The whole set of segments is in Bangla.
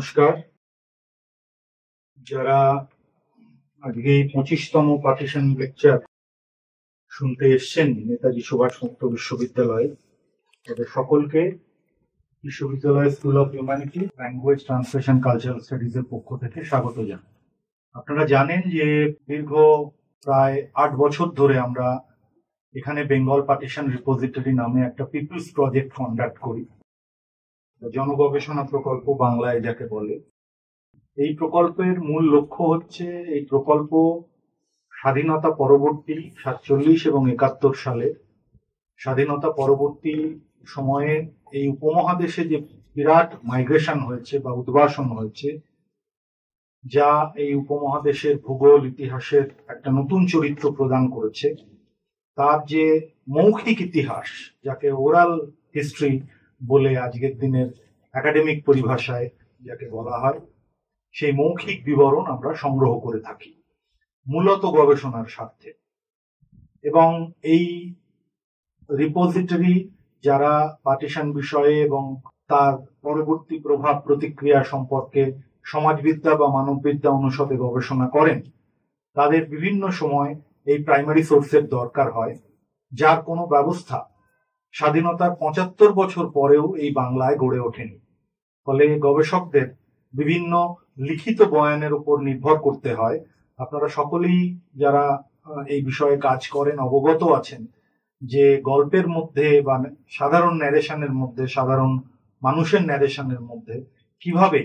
নমস্কার যারা আজকে এই পঁচিশতম পার্টিশন লেকচার শুনতে এসছেন নেতাজি সুভাষ মুক্ত বিশ্ববিদ্যালয়ে তাদের সকলকে বিশ্ববিদ্যালয় school of humanity language translation cultural studies এর পক্ষ থেকে স্বাগত জানাই আপনারা জানেন যে দীর্ঘ প্রায় আট বছর ধরে আমরা এখানে বেঙ্গল পার্টিশন রিপোজিটরি নামে একটা পিপলস প্রজেক্ট কন্ডাক্ট করি জনগবেষণা প্রকল্প বাংলায় যাকে বলে এই প্রকল্পের মূল লক্ষ্য হচ্ছে এই প্রকল্প স্বাধীনতা পরবর্তী সাতচল্লিশ এবং একাত্তর সালে স্বাধীনতা পরবর্তী সময়ে এই উপমহাদেশে যে বিরাট মাইগ্রেশন হয়েছে বা উদ্বাসন হয়েছে যা এই উপমহাদেশের ভূগোল ইতিহাসের একটা নতুন চরিত্র প্রদান করেছে তার যে মৌখিক ইতিহাস যাকে ওরাল হিস্ট্রি বলে আজকের দিনের একাডেমিক পরিভাষায় যাকে বলা হয় সেই মৌখিক বিবরণ আমরা সংগ্রহ করে থাকি মূলত গবেষণার স্বার্থে এবং এই রিপোজিটরি যারা পার্টিশন বিষয়ে এবং তার পরবর্তী প্রভাব প্রতিক্রিয়া সম্পর্কে সমাজবিদ্যা বা মানববিদ্যা অনুষদে গবেষণা করেন তাদের বিভিন্ন সময় এই প্রাইমারি সোর্সের দরকার হয় যার কোনো ব্যবস্থা স্বাধীনতার পঁচাত্তর বছর পরেও এই বাংলায় গড়ে ওঠেনি ফলে গবেষকদের বিভিন্ন লিখিত বয়ানের উপর নির্ভর করতে হয় আপনারা সকলেই যারা এই বিষয়ে কাজ করেন অবগত আছেন যে গল্পের মধ্যে বা সাধারণ ন্যারেশনের মধ্যে সাধারণ মানুষের ন্যারেশনের মধ্যে কিভাবে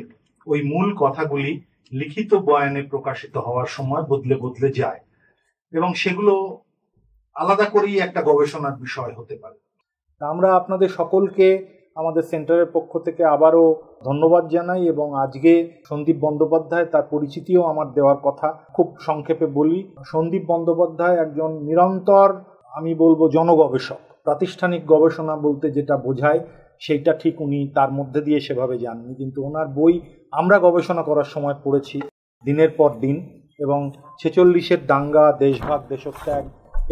ওই মূল কথাগুলি লিখিত বয়ানে প্রকাশিত হওয়ার সময় বদলে বদলে যায় এবং সেগুলো আলাদা করেই একটা গবেষণার বিষয় হতে পারে আমরা আপনাদের সকলকে আমাদের সেন্টারের পক্ষ থেকে আবারও ধন্যবাদ জানাই এবং আজকে সন্দীপ বন্দ্যোপাধ্যায় তার পরিচিতিও আমার দেওয়ার কথা খুব সংক্ষেপে বলি সন্দীপ বন্দ্যোপাধ্যায় একজন নিরন্তর আমি বলবো জনগবেষক প্রাতিষ্ঠানিক গবেষণা বলতে যেটা বোঝায় সেইটা ঠিক উনি তার মধ্যে দিয়ে সেভাবে যাননি কিন্তু ওনার বই আমরা গবেষণা করার সময় পড়েছি দিনের পর দিন এবং ছেচল্লিশের দাঙ্গা দেশভাগ দেশত্যাগ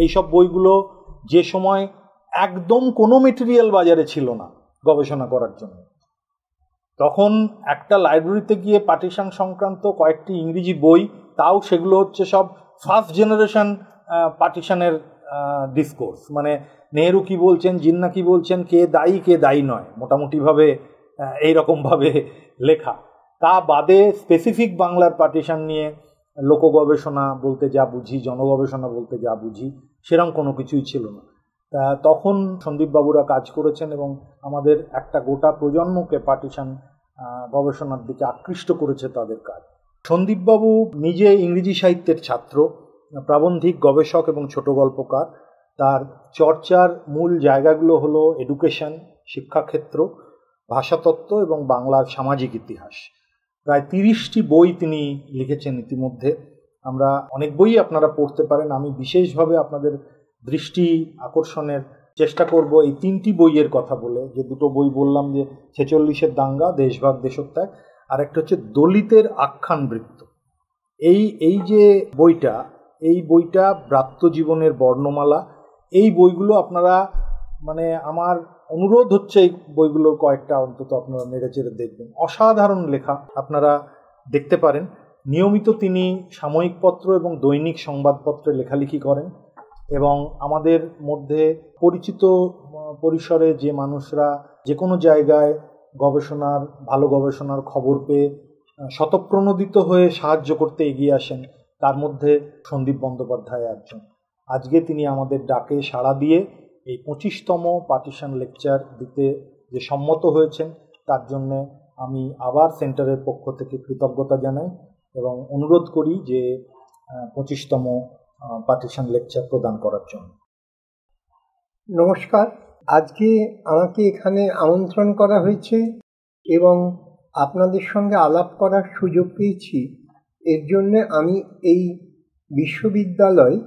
এইসব বইগুলো যে সময় একদম কোনো মেটেরিয়াল বাজারে ছিল না গবেষণা করার জন্য তখন একটা লাইব্রেরিতে গিয়ে পার্টিশন সংক্রান্ত কয়েকটি ইংরেজি বই তাও সেগুলো হচ্ছে সব ফার্স্ট জেনারেশন পার্টিশনের ডিসকোর্স মানে নেহরু কি বলছেন জিন্না কি বলছেন কে দায়ী কে দায়ী নয় মোটামুটিভাবে এইরকমভাবে লেখা তা বাদে স্পেসিফিক বাংলার পার্টিশন নিয়ে লোকগবেষণা বলতে যা বুঝি জনগবেষণা বলতে যা বুঝি সেরম কোনো কিছুই ছিল না তখন সন্দীপবাবুরা কাজ করেছেন এবং আমাদের একটা গোটা প্রজন্মকে পার্টিশন গবেষণার দিকে আকৃষ্ট করেছে তাদের কাজ সন্দীপবাবু নিজে ইংরেজি সাহিত্যের ছাত্র প্রাবন্ধিক গবেষক এবং ছোট গল্পকার তার চর্চার মূল জায়গাগুলো হলো এডুকেশন শিক্ষাক্ষেত্র ভাষাতত্ত্ব এবং বাংলার সামাজিক ইতিহাস প্রায় তিরিশটি বই তিনি লিখেছেন ইতিমধ্যে আমরা অনেক বই আপনারা পড়তে পারেন আমি বিশেষভাবে আপনাদের দৃষ্টি আকর্ষণের চেষ্টা করব এই তিনটি বইয়ের কথা বলে যে দুটো বই বললাম যে ছেচল্লিশের দাঙ্গা দেশভাগ দেশত্যাগ আর একটা হচ্ছে দলিতের আখ্যান বৃত্ত এই এই যে বইটা এই বইটা ব্রাত্য জীবনের বর্ণমালা এই বইগুলো আপনারা মানে আমার অনুরোধ হচ্ছে এই বইগুলোর কয়েকটা অন্তত আপনারা নেড়েচেড়ে দেখবেন অসাধারণ লেখা আপনারা দেখতে পারেন নিয়মিত তিনি সাময়িক পত্র এবং দৈনিক সংবাদপত্রে লেখালেখি করেন এবং আমাদের মধ্যে পরিচিত পরিসরে যে মানুষরা যে কোনো জায়গায় গবেষণার ভালো গবেষণার খবর পেয়ে শতপ্রণোদিত হয়ে সাহায্য করতে এগিয়ে আসেন তার মধ্যে সন্দীপ বন্দ্যোপাধ্যায় একজন আজকে তিনি আমাদের ডাকে সাড়া দিয়ে এই পঁচিশতম পার্টিশন লেকচার দিতে যে সম্মত হয়েছেন তার জন্যে আমি আবার সেন্টারের পক্ষ থেকে কৃতজ্ঞতা জানাই এবং অনুরোধ করি যে পঁচিশতম পার্টিশন লেকচার প্রদান করার জন্য নমস্কার আজকে আমাকে এখানে আমন্ত্রণ করা হয়েছে এবং আপনাদের সঙ্গে আলাপ করার সুযোগ পেয়েছি এর জন্য আমি এই বিশ্ববিদ্যালয়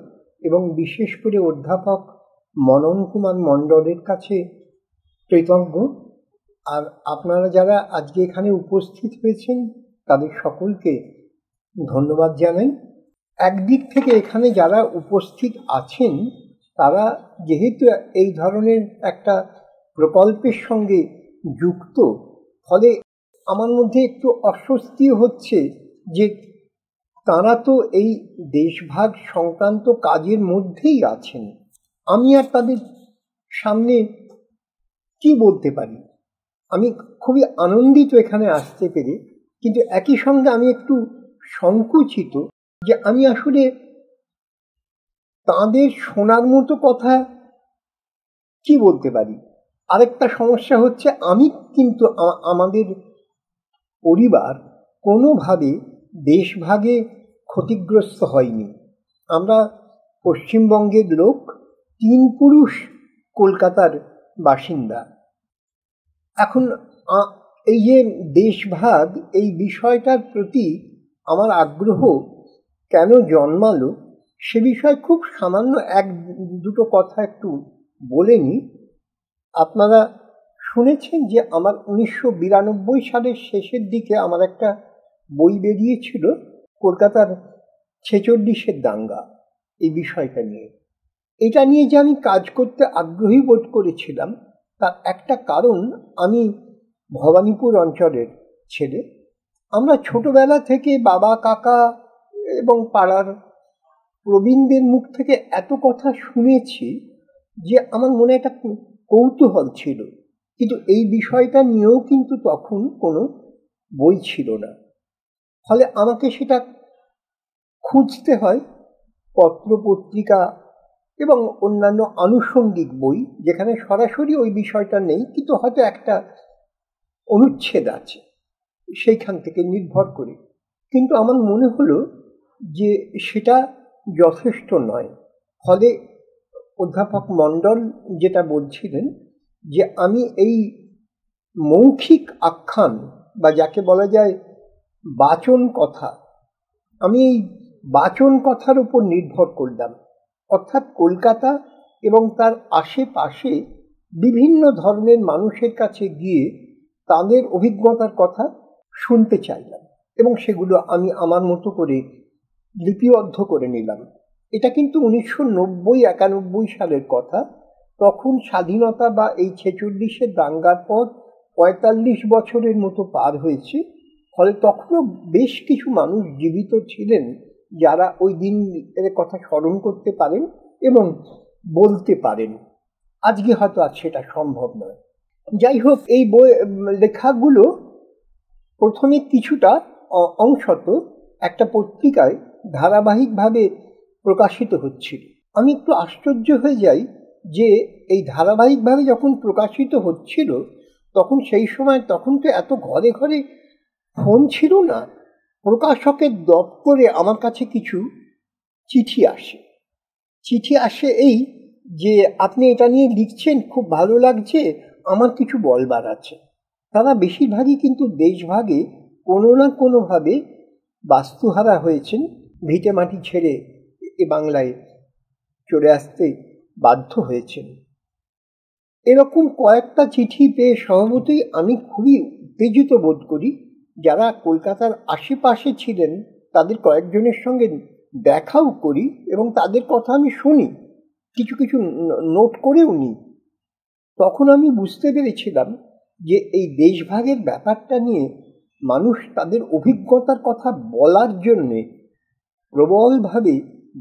এবং বিশেষ করে অধ্যাপক মনন কুমার মণ্ডলের কাছে কৃতজ্ঞ আর আপনারা যারা আজকে এখানে উপস্থিত হয়েছেন তাদের সকলকে ধন্যবাদ জানাই একদিক থেকে এখানে যারা উপস্থিত আছেন তারা যেহেতু এই ধরনের একটা প্রকল্পের সঙ্গে যুক্ত ফলে আমার মধ্যে একটু অস্বস্তি হচ্ছে যে তারা তো এই দেশভাগ সংক্রান্ত কাজের মধ্যেই আছেন আমি আর তাদের সামনে কি বলতে পারি আমি খুবই আনন্দিত এখানে আসতে পেরে কিন্তু একই সঙ্গে আমি একটু সংকুচিত যে আমি আসলে তাদের শোনার মতো কথা কি বলতে পারি আরেকটা সমস্যা হচ্ছে আমি কিন্তু আমাদের পরিবার কোনোভাবে দেশভাগে ক্ষতিগ্রস্ত হয়নি আমরা পশ্চিমবঙ্গের লোক তিন পুরুষ কলকাতার বাসিন্দা এখন এই যে দেশভাগ এই বিষয়টার প্রতি আমার আগ্রহ কেন জন্মালো সে বিষয়ে খুব সামান্য এক দুটো কথা একটু বলে নি আপনারা শুনেছেন যে আমার উনিশশো বিরানব্বই সালের শেষের দিকে আমার একটা বই বেরিয়েছিল কলকাতার ছেচল্লিশের দাঙ্গা এই বিষয়টা নিয়ে এটা নিয়ে যে আমি কাজ করতে আগ্রহী বোধ করেছিলাম তার একটা কারণ আমি ভবানীপুর অঞ্চলের ছেলে আমরা ছোটবেলা থেকে বাবা কাকা এবং পাড়ার প্রবীণদের মুখ থেকে এত কথা শুনেছি যে আমার মনে একটা কৌতূহল ছিল কিন্তু এই বিষয়টা নিয়েও কিন্তু তখন কোনো বই ছিল না ফলে আমাকে সেটা খুঁজতে হয় পত্রপত্রিকা এবং অন্যান্য আনুষঙ্গিক বই যেখানে সরাসরি ওই বিষয়টা নেই কিন্তু হয়তো একটা অনুচ্ছেদ আছে সেইখান থেকে নির্ভর করে কিন্তু আমার মনে হলো যে সেটা যথেষ্ট নয় ফলে অধ্যাপক মণ্ডল যেটা বলছিলেন যে আমি এই মৌখিক আখ্যান বা যাকে বলা যায় বাচন কথা আমি এই বাচন কথার উপর নির্ভর করলাম অর্থাৎ কলকাতা এবং তার আশেপাশে বিভিন্ন ধরনের মানুষের কাছে গিয়ে তাদের অভিজ্ঞতার কথা শুনতে চাইলাম এবং সেগুলো আমি আমার মতো করে লিপিবদ্ধ করে নিলাম এটা কিন্তু উনিশশো নব্বই একানব্বই সালের কথা তখন স্বাধীনতা বা এই ছেচল্লিশের দাঙ্গার পর পঁয়তাল্লিশ বছরের মতো পার হয়েছে ফলে তখনও বেশ কিছু মানুষ জীবিত ছিলেন যারা ওই দিন এর কথা স্মরণ করতে পারেন এবং বলতে পারেন আজকে হয়তো আর সেটা সম্ভব নয় যাই হোক এই বই লেখাগুলো প্রথমে কিছুটা অংশত একটা পত্রিকায় ধারাবাহিকভাবে প্রকাশিত হচ্ছিল আমি একটু আশ্চর্য হয়ে যাই যে এই ধারাবাহিকভাবে যখন প্রকাশিত হচ্ছিল তখন সেই সময় তখন তো এত ঘরে ঘরে ফোন ছিল না প্রকাশকের দপ্তরে আমার কাছে কিছু চিঠি আসে চিঠি আসে এই যে আপনি এটা নিয়ে লিখছেন খুব ভালো লাগছে আমার কিছু বলবার আছে তারা বেশিরভাগই কিন্তু দেশভাগে কোনো না কোনোভাবে বাস্তুহারা হয়েছেন ভিটে মাটি ছেড়ে এ বাংলায় চলে আসতে বাধ্য হয়েছেন এরকম কয়েকটা চিঠি পেয়ে সহমতই আমি খুবই উত্তেজিত বোধ করি যারা কলকাতার আশেপাশে ছিলেন তাদের কয়েকজনের সঙ্গে দেখাও করি এবং তাদের কথা আমি শুনি কিছু কিছু নোট করেও নিই তখন আমি বুঝতে পেরেছিলাম যে এই দেশভাগের ব্যাপারটা নিয়ে মানুষ তাদের অভিজ্ঞতার কথা বলার জন্যে প্রবলভাবে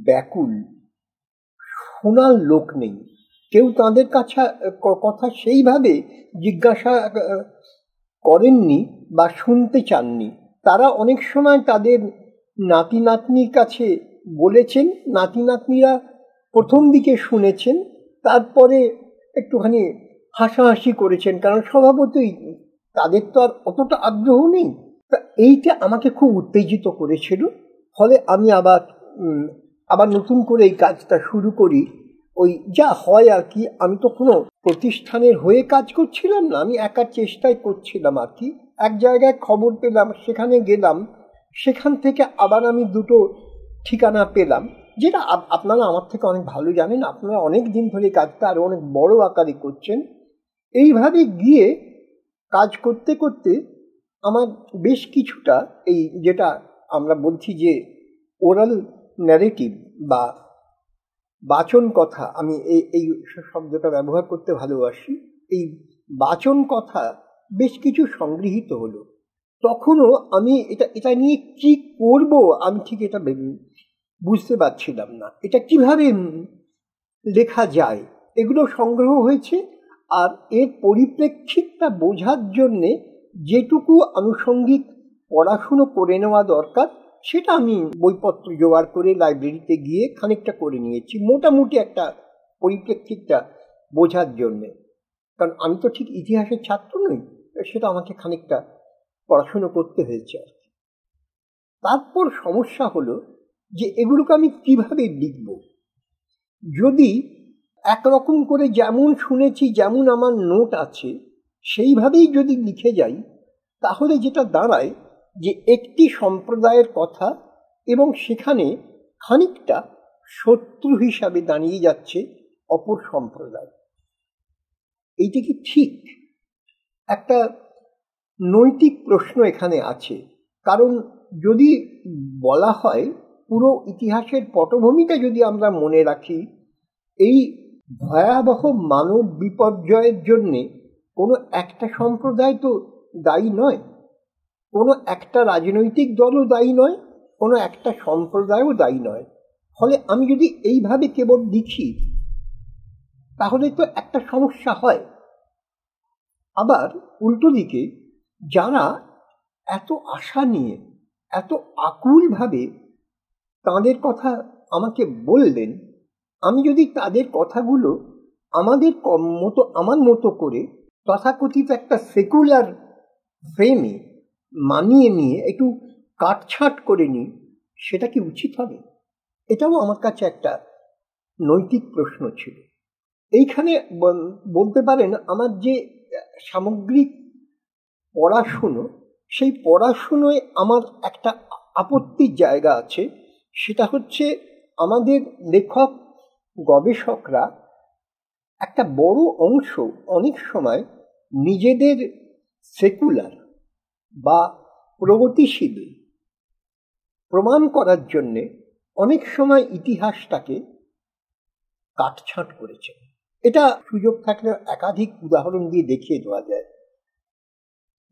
ব্যাকুল শোনার লোক নেই কেউ তাদের কাছে কথা সেইভাবে জিজ্ঞাসা করেননি বা শুনতে চাননি তারা অনেক সময় তাদের নাতি নাতনির কাছে বলেছেন নাতি নাতনিরা প্রথম দিকে শুনেছেন তারপরে একটুখানি হাসাহাসি করেছেন কারণ স্বভাবতই তাদের তো আর অতটা আগ্রহ নেই তা এইটা আমাকে খুব উত্তেজিত করেছিল ফলে আমি আবার আবার নতুন করে এই কাজটা শুরু করি ওই যা হয় আর কি আমি তো কোনো প্রতিষ্ঠানের হয়ে কাজ করছিলাম না আমি একা চেষ্টাই করছিলাম আর কি এক জায়গায় খবর পেলাম সেখানে গেলাম সেখান থেকে আবার আমি দুটো ঠিকানা পেলাম যেটা আপনারা আমার থেকে অনেক ভালো জানেন আপনারা অনেক দিন ধরে কাজটা আরও অনেক বড় আকারে করছেন এইভাবে গিয়ে কাজ করতে করতে আমার বেশ কিছুটা এই যেটা আমরা বলছি যে ওরাল ন্যারেটিভ বা বাচন কথা আমি এই এই শব্দটা ব্যবহার করতে ভালোবাসি এই বাচন কথা বেশ কিছু সংগৃহীত হলো তখনও আমি এটা এটা নিয়ে কি করব আমি ঠিক এটা বুঝতে পারছিলাম না এটা কিভাবে লেখা যায় এগুলো সংগ্রহ হয়েছে আর এর পরিপ্রেক্ষিতটা বোঝার জন্যে যেটুকু আনুষঙ্গিক পড়াশুনো করে নেওয়া দরকার সেটা আমি বইপত্র জোগাড় করে লাইব্রেরিতে গিয়ে খানিকটা করে নিয়েছি মোটামুটি একটা পরিপ্রেক্ষিতটা বোঝার জন্যে কারণ আমি তো ঠিক ইতিহাসের ছাত্র নই সেটা আমাকে খানিকটা পড়াশুনো করতে হয়েছে আর কি তারপর সমস্যা হলো যে এগুলোকে আমি কিভাবে লিখব যদি একরকম করে যেমন শুনেছি যেমন আমার নোট আছে সেইভাবেই যদি লিখে যাই তাহলে যেটা দাঁড়ায় যে একটি সম্প্রদায়ের কথা এবং সেখানে খানিকটা শত্রু হিসাবে দাঁড়িয়ে যাচ্ছে অপর সম্প্রদায় এইটি কি ঠিক একটা নৈতিক প্রশ্ন এখানে আছে কারণ যদি বলা হয় পুরো ইতিহাসের পটভূমিটা যদি আমরা মনে রাখি এই ভয়াবহ মানব বিপর্যয়ের জন্যে কোনো একটা সম্প্রদায় তো দায়ী নয় কোনো একটা রাজনৈতিক দলও দায়ী নয় কোনো একটা সম্প্রদায়ও দায়ী নয় ফলে আমি যদি এইভাবে কেবল লিখি তাহলে তো একটা সমস্যা হয় আবার উল্টো দিকে যারা এত আশা নিয়ে এত আকুলভাবে তাদের কথা আমাকে বললেন আমি যদি তাদের কথাগুলো আমাদের মতো আমার মতো করে তথাকথিত একটা সেকুলার ফ্রেমে মানিয়ে নিয়ে একটু কাটছাট করে নিই সেটা কি উচিত হবে এটাও আমার কাছে একটা নৈতিক প্রশ্ন ছিল এইখানে বলতে পারেন আমার যে সামগ্রিক পড়াশুনো সেই পড়াশুনোয় আমার একটা আপত্তির জায়গা আছে সেটা হচ্ছে আমাদের লেখক গবেষকরা একটা বড় অংশ অনেক সময় নিজেদের সেকুলার বা প্রগতিশীল প্রমাণ করার জন্যে অনেক সময় ইতিহাসটাকে কাটছাঁট করেছে এটা সুযোগ থাকলে একাধিক উদাহরণ দিয়ে দেখিয়ে দেওয়া যায়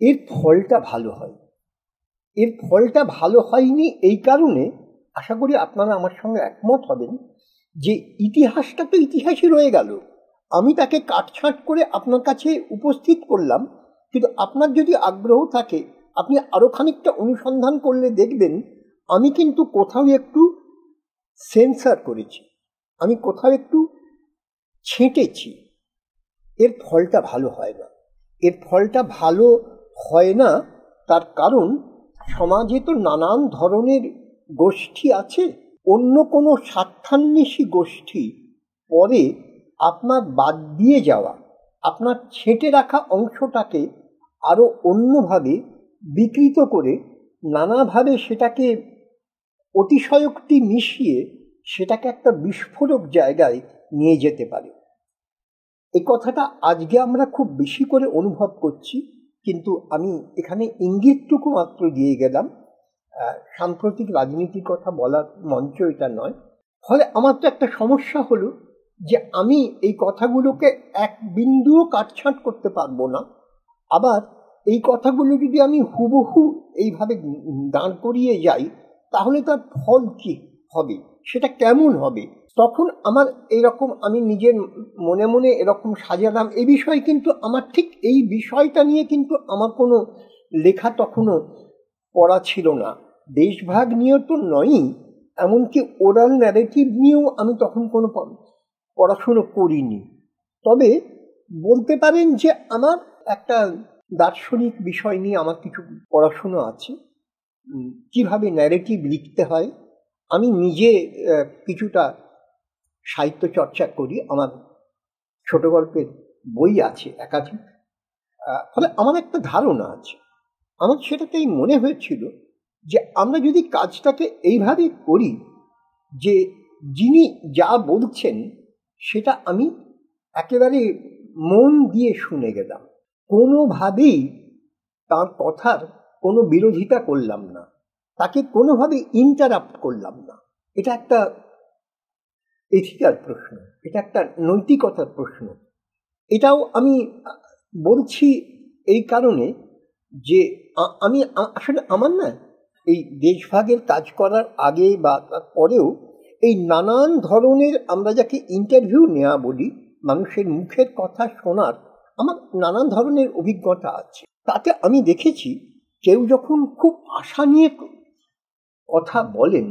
এর ফলটা ভালো হয় এর ফলটা ভালো হয়নি এই কারণে আশা করি আপনারা আমার সঙ্গে একমত হবেন যে ইতিহাসটা তো ইতিহাসই রয়ে গেল আমি তাকে কাটছাঁট করে আপনার কাছে উপস্থিত করলাম কিন্তু আপনার যদি আগ্রহ থাকে আপনি আরও খানিকটা অনুসন্ধান করলে দেখবেন আমি কিন্তু কোথাও একটু সেন্সার করেছি আমি কোথাও একটু ছেঁটেছি এর ফলটা ভালো হয় না এর ফলটা ভালো হয় না তার কারণ সমাজে তো নানান ধরনের গোষ্ঠী আছে অন্য কোনো স্বার্থান্বেষী গোষ্ঠী পরে আপনার বাদ দিয়ে যাওয়া আপনার ছেঁটে রাখা অংশটাকে আরও অন্যভাবে বিকৃত করে নানাভাবে সেটাকে অতিশয়োক্তি মিশিয়ে সেটাকে একটা বিস্ফোরক জায়গায় নিয়ে যেতে পারে এ কথাটা আজকে আমরা খুব বেশি করে অনুভব করছি কিন্তু আমি এখানে ইঙ্গিতটুকু মাত্র দিয়ে গেলাম সাম্প্রতিক রাজনীতির কথা বলার মঞ্চ এটা নয় ফলে আমার তো একটা সমস্যা হলো যে আমি এই কথাগুলোকে এক বিন্দুও কাটছাঁট করতে পারবো না আবার এই কথাগুলো যদি আমি হুবহু এইভাবে দাঁড় করিয়ে যাই তাহলে তার ফল কী হবে সেটা কেমন হবে তখন আমার এরকম আমি নিজের মনে মনে এরকম সাজালাম এই বিষয়ে কিন্তু আমার ঠিক এই বিষয়টা নিয়ে কিন্তু আমার কোনো লেখা তখনও পড়া ছিল না দেশভাগ নিয়েও তো নয়ই এমনকি ওরাল ন্যারেটিভ নিয়েও আমি তখন কোনো পড়াশুনো করিনি তবে বলতে পারেন যে আমার একটা দার্শনিক বিষয় নিয়ে আমার কিছু পড়াশুনো আছে কিভাবে ন্যারেটিভ লিখতে হয় আমি নিজে কিছুটা সাহিত্য চর্চা করি আমার ছোট গল্পের বই আছে একাধিক ফলে আমার একটা ধারণা আছে আমার সেটাতেই মনে হয়েছিল যে আমরা যদি কাজটাকে এইভাবে করি যে যিনি যা বলছেন সেটা আমি একেবারে মন দিয়ে শুনে গেলাম কোনোভাবেই তার কথার কোনো বিরোধিতা করলাম না তাকে কোনোভাবে ইন্টারাপ্ট করলাম না এটা একটা এথিকার প্রশ্ন এটা একটা নৈতিকতার প্রশ্ন এটাও আমি বলছি এই কারণে যে আমি আসলে আমার না এই দেশভাগের কাজ করার আগে বা তার পরেও এই নানান ধরনের আমরা যাকে ইন্টারভিউ নেওয়া বলি মানুষের মুখের কথা শোনার আমার নানান ধরনের অভিজ্ঞতা আছে তাতে আমি দেখেছি কেউ যখন খুব আশা নিয়ে কথা বলেন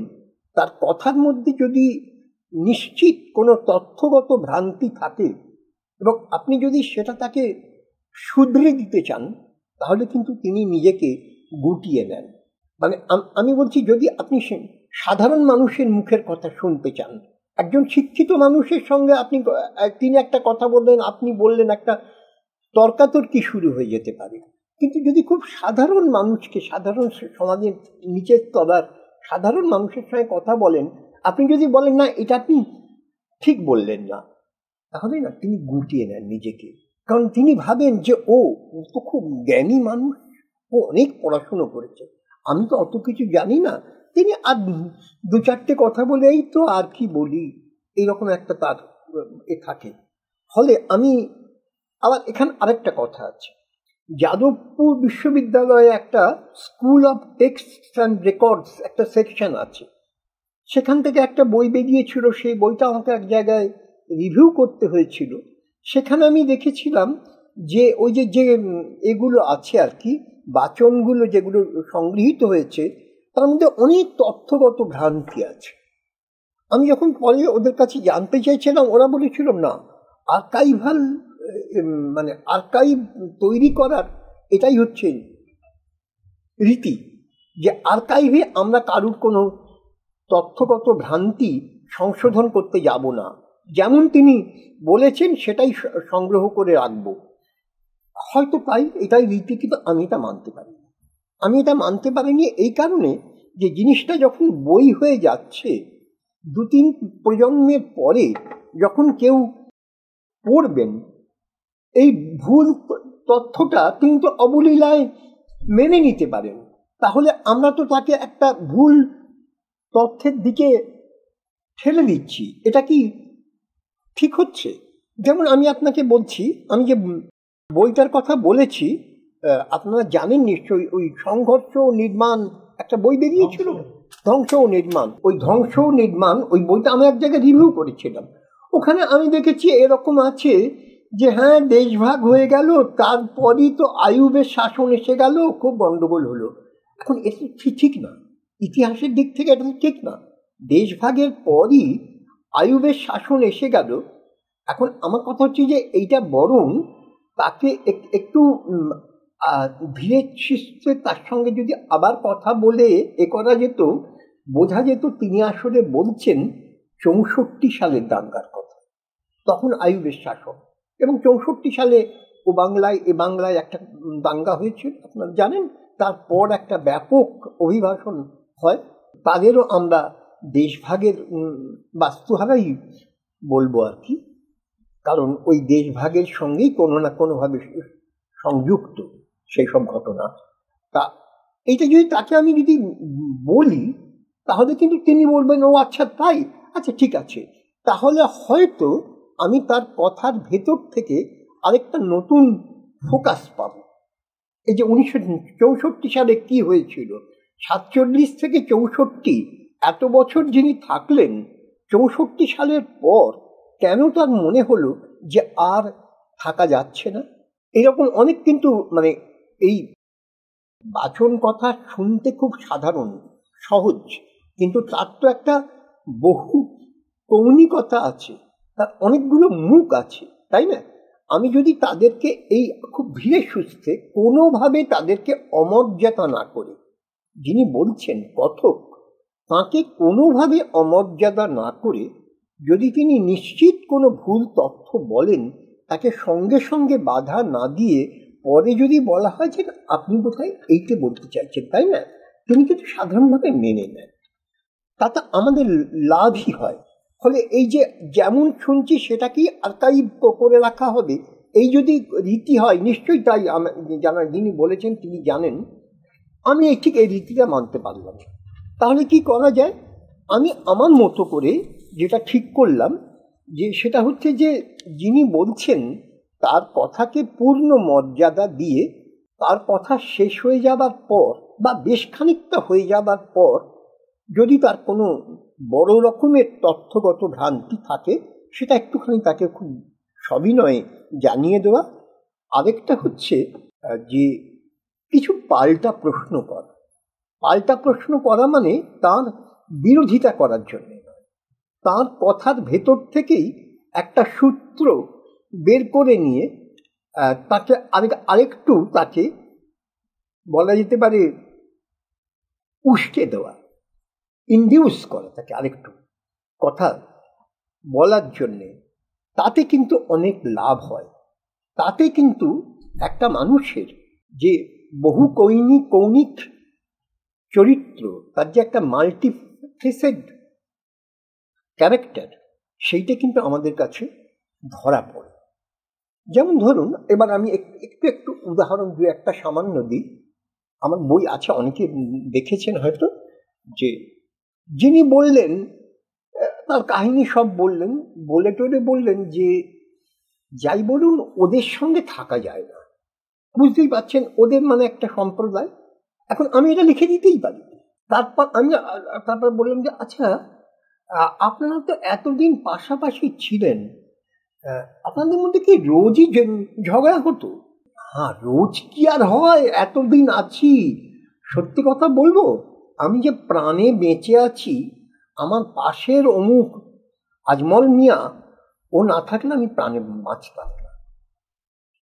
তার কথার মধ্যে যদি নিশ্চিত কোনো তথ্যগত ভ্রান্তি থাকে এবং আপনি যদি সেটা তাকে শুধরে দিতে চান তাহলে কিন্তু তিনি নিজেকে গুটিয়ে নেন মানে আমি বলছি যদি আপনি সাধারণ মানুষের মুখের কথা শুনতে চান একজন শিক্ষিত মানুষের সঙ্গে আপনি তিনি একটা কথা বললেন আপনি বললেন একটা তর্কাতর্কি শুরু হয়ে যেতে পারে কিন্তু যদি খুব সাধারণ মানুষকে সাধারণ সমাজের নিচের তলার সাধারণ মানুষের সঙ্গে কথা বলেন আপনি যদি বলেন না এটা আপনি ঠিক বললেন না তাহলে না তিনি গুটিয়ে নেন নিজেকে কারণ তিনি ভাবেন যে ও তো খুব জ্ঞানী মানুষ ও অনেক পড়াশুনো করেছে আমি তো অত কিছু জানি না তিনি আর দু চারটে কথা বলে এই তো আর কি বলি এইরকম একটা তার এ থাকে ফলে আমি আবার এখানে আরেকটা কথা আছে যাদবপুর বিশ্ববিদ্যালয়ে একটা school of text and records একটা সেকশন আছে সেখান থেকে একটা বই বেরিয়েছিল সেই বইটা আমাকে এক জায়গায় রিভিউ করতে হয়েছিল সেখানে আমি দেখেছিলাম যে ওই যে যে এগুলো আছে আর কি বাচনগুলো যেগুলো সংগৃহীত হয়েছে তার মধ্যে অনেক তথ্যগত ভ্রান্তি আছে আমি যখন পরে ওদের কাছে জানতে চাইছিলাম ওরা বলেছিলাম না আর্কাইভাল মানে আর্কাইভ তৈরি করার এটাই হচ্ছে রীতি যে আর্কাইভে আমরা কারুর কোনো তথ্যগত ভ্রান্তি সংশোধন করতে যাব না যেমন তিনি বলেছেন সেটাই সংগ্রহ করে রাখব হয়তো তাই এটাই রীতি কিন্তু আমি এটা মানতে পারি আমি এটা মানতে পারিনি এই কারণে যে জিনিসটা যখন বই হয়ে যাচ্ছে দু তিন প্রজন্মের পরে যখন কেউ পড়বেন এই ভুল তথ্যটা তিনি তো অবলীলায় মেনে নিতে পারেন তাহলে আমরা তো তাকে একটা ভুল তথ্যের দিকে ঠেলে দিচ্ছি এটা কি ঠিক হচ্ছে যেমন আমি আপনাকে বলছি আমি যে বইটার কথা বলেছি আপনারা জানেন নিশ্চয়ই ওই সংঘর্ষ নির্মাণ একটা বই বেরিয়েছিল ধ্বংস ও নির্মাণ ওই ধ্বংস নির্মাণ ওই বইটা আমি এক জায়গায় রিভিউ করেছিলাম ওখানে আমি দেখেছি এরকম আছে যে হ্যাঁ দেশভাগ হয়ে গেল তারপরই তো আয়ুবের শাসন এসে গেল খুব গণ্ডগোল হলো এখন এটি ঠিক না ইতিহাসের দিক থেকে এটা ঠিক না দেশভাগের পরই আয়ুবের শাসন এসে গেল এখন আমার কথা হচ্ছে যে এইটা বরং তাকে একটু ধীরে শিষ্টে তার সঙ্গে যদি আবার কথা বলে এ করা যেত বোঝা যেত তিনি আসলে বলছেন চৌষট্টি সালের দাঙ্গার কথা তখন আয়ুবের শাসন এবং চৌষট্টি সালে ও বাংলায় এ বাংলায় একটা দাঙ্গা হয়েছিল আপনারা জানেন তারপর একটা ব্যাপক অভিভাষণ হয় তাদেরও আমরা দেশভাগের বাস্তুহারাই বলবো আর কি কারণ ওই দেশভাগের সঙ্গেই কোনো না কোনোভাবে সংযুক্ত সেই সব ঘটনা তা এইটা যদি তাকে আমি যদি বলি তাহলে কিন্তু তিনি বলবেন ও আচ্ছা তাই আচ্ছা ঠিক আছে তাহলে হয়তো আমি তার কথার ভেতর থেকে আরেকটা নতুন ফোকাস পাব এই যে উনিশশো চৌষট্টি সালে কি হয়েছিল সাতচল্লিশ থেকে চৌষট্টি এত বছর যিনি থাকলেন চৌষট্টি সালের পর কেন তার মনে হলো যে আর থাকা যাচ্ছে না এরকম অনেক কিন্তু মানে এই বাচন কথা শুনতে খুব সাধারণ সহজ কিন্তু তার তো একটা বহু কৌণিকতা আছে তার অনেকগুলো মুখ আছে তাই না আমি যদি তাদেরকে এই খুব ধীরে সুস্থে কোনোভাবে তাদেরকে অমর্যাদা না করে যিনি বলছেন কথক তাকে কোনোভাবে অমর্যাদা না করে যদি তিনি নিশ্চিত কোনো ভুল তথ্য বলেন তাকে সঙ্গে সঙ্গে বাধা না দিয়ে পরে যদি বলা হয় যে আপনি বোধহয় এইটা বলতে চাইছেন তাই না তিনি কিন্তু সাধারণভাবে মেনে নেন তাতে আমাদের লাভই হয় ফলে এই যে যেমন শুনছি সেটাকেই আর্কাইভ করে রাখা হবে এই যদি রীতি হয় নিশ্চয়ই তাই জানা যিনি বলেছেন তিনি জানেন আমি ঠিক এই রীতিটা মানতে পারলাম তাহলে কি করা যায় আমি আমার মতো করে যেটা ঠিক করলাম যে সেটা হচ্ছে যে যিনি বলছেন তার কথাকে পূর্ণ মর্যাদা দিয়ে তার কথা শেষ হয়ে যাবার পর বা বেশ খানিকটা হয়ে যাবার পর যদি তার কোনো বড় রকমের তথ্যগত ভ্রান্তি থাকে সেটা একটুখানি তাকে খুব সবিনয়ে জানিয়ে দেওয়া আরেকটা হচ্ছে যে কিছু পাল্টা প্রশ্ন করা পাল্টা প্রশ্ন করা মানে তার বিরোধিতা করার জন্যে তার কথার ভেতর থেকেই একটা সূত্র বের করে নিয়ে তাকে আরেক আরেকটু তাকে বলা যেতে পারে উস্কে দেওয়া ইন্ডিউস করে তাকে আরেকটু কথা বলার জন্যে তাতে কিন্তু অনেক লাভ হয় তাতে কিন্তু একটা মানুষের যে বহু কৈনি কৌণিক চরিত্র তার যে একটা মাল্টিফেসেড ক্যারেক্টার সেইটা কিন্তু আমাদের কাছে ধরা পড়ে যেমন ধরুন এবার আমি একটু একটু উদাহরণ দু একটা সামান্য দিই আমার বই আছে অনেকে দেখেছেন হয়তো যে যিনি বললেন তার কাহিনী সব বললেন বলে টোলে বললেন যে যাই বলুন ওদের সঙ্গে থাকা যায় না বুঝতেই পারছেন ওদের মানে একটা সম্প্রদায় এখন আমি এটা লিখে দিতেই পারি তারপর আমি তারপর বললাম যে আচ্ছা আপনারা তো এতদিন পাশাপাশি ছিলেন আপনাদের মধ্যে কি রোজই ঝগড়া হতো হ্যাঁ রোজ কি আর হয় এতদিন আছি সত্যি কথা বলবো আমি যে প্রাণে বেঁচে আছি আমার পাশের অমুক আজমল মিয়া ও না থাকলে আমি প্রাণে বাঁচতাম না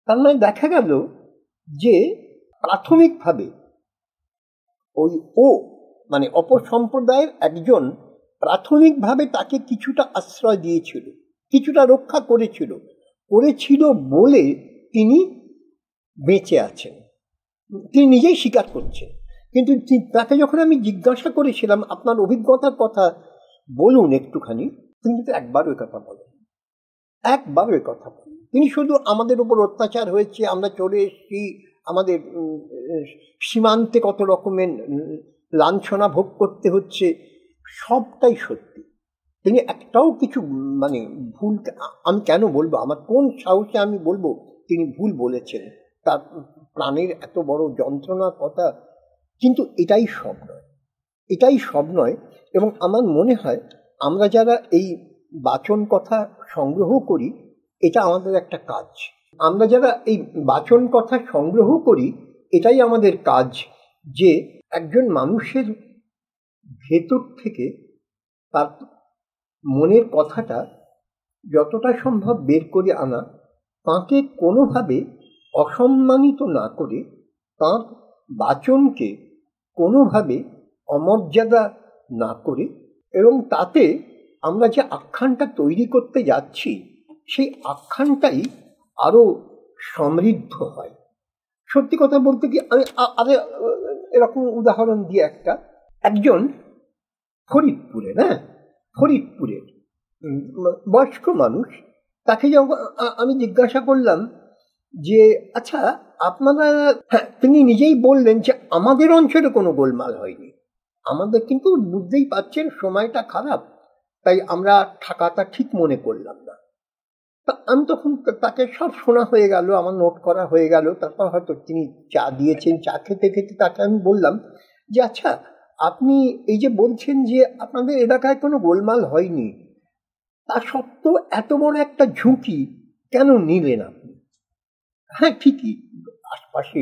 তার মানে দেখা গেল যে প্রাথমিকভাবে ওই ও মানে অপর সম্প্রদায়ের একজন প্রাথমিকভাবে তাকে কিছুটা আশ্রয় দিয়েছিল কিছুটা রক্ষা করেছিল করেছিল বলে তিনি বেঁচে আছেন তিনি নিজেই স্বীকার করছেন কিন্তু তাকে যখন আমি জিজ্ঞাসা করেছিলাম আপনার অভিজ্ঞতার কথা বলুন একটুখানি তিনি কিন্তু একবারও কথা বলেন একবারও কথা বলেন তিনি শুধু আমাদের উপর অত্যাচার হয়েছে আমরা চলে এসেছি আমাদের সীমান্তে কত রকমের লাঞ্ছনা ভোগ করতে হচ্ছে সবটাই সত্যি তিনি একটাও কিছু মানে ভুল আমি কেন বলবো আমার কোন সাহসে আমি বলবো তিনি ভুল বলেছেন তার প্রাণের এত বড় যন্ত্রণার কথা কিন্তু এটাই সব নয় এটাই সব নয় এবং আমার মনে হয় আমরা যারা এই বাচন কথা সংগ্রহ করি এটা আমাদের একটা কাজ আমরা যারা এই বাচন কথা সংগ্রহ করি এটাই আমাদের কাজ যে একজন মানুষের ভেতর থেকে তার মনের কথাটা যতটা সম্ভব বের করে আনা তাঁকে কোনোভাবে অসম্মানিত না করে তাঁর বাচনকে কোনোভাবে অমর্যাদা না করে এবং তাতে আমরা যে আখ্যানটা তৈরি করতে যাচ্ছি সেই আখ্যানটাই আরও সমৃদ্ধ হয় সত্যি কথা বলতে কি আমি আরে এরকম উদাহরণ দিয়ে একটা একজন ফরিদপুরে না ফরিদপুরের বয়স্ক মানুষ তাকে যখন আমি জিজ্ঞাসা করলাম যে আচ্ছা আপনারা হ্যাঁ, তিনি নিজেই বললেন যে আমাদের অঞ্চলে কোনো গোলমাল হয়নি আমাদের কিন্তু বুঝতেই পাচ্ছেন সময়টা খারাপ তাই আমরা থাকাটা ঠিক মনে করলাম না তা আমি তখন তাকে সব শোনা হয়ে গেল আমার নোট করা হয়ে গেল তারপর হয়তো তিনি চা দিয়েছেন চা খেতে খেতে তাকে আমি বললাম যে আচ্ছা আপনি এই যে বলছেন যে আপনাদের এলাকায় কোনো গোলমাল হয়নি তা সত্ত্বেও এত বড় একটা ঝুঁকি কেন নিলেন না হ্যাঁ ঠিকই আশপাশে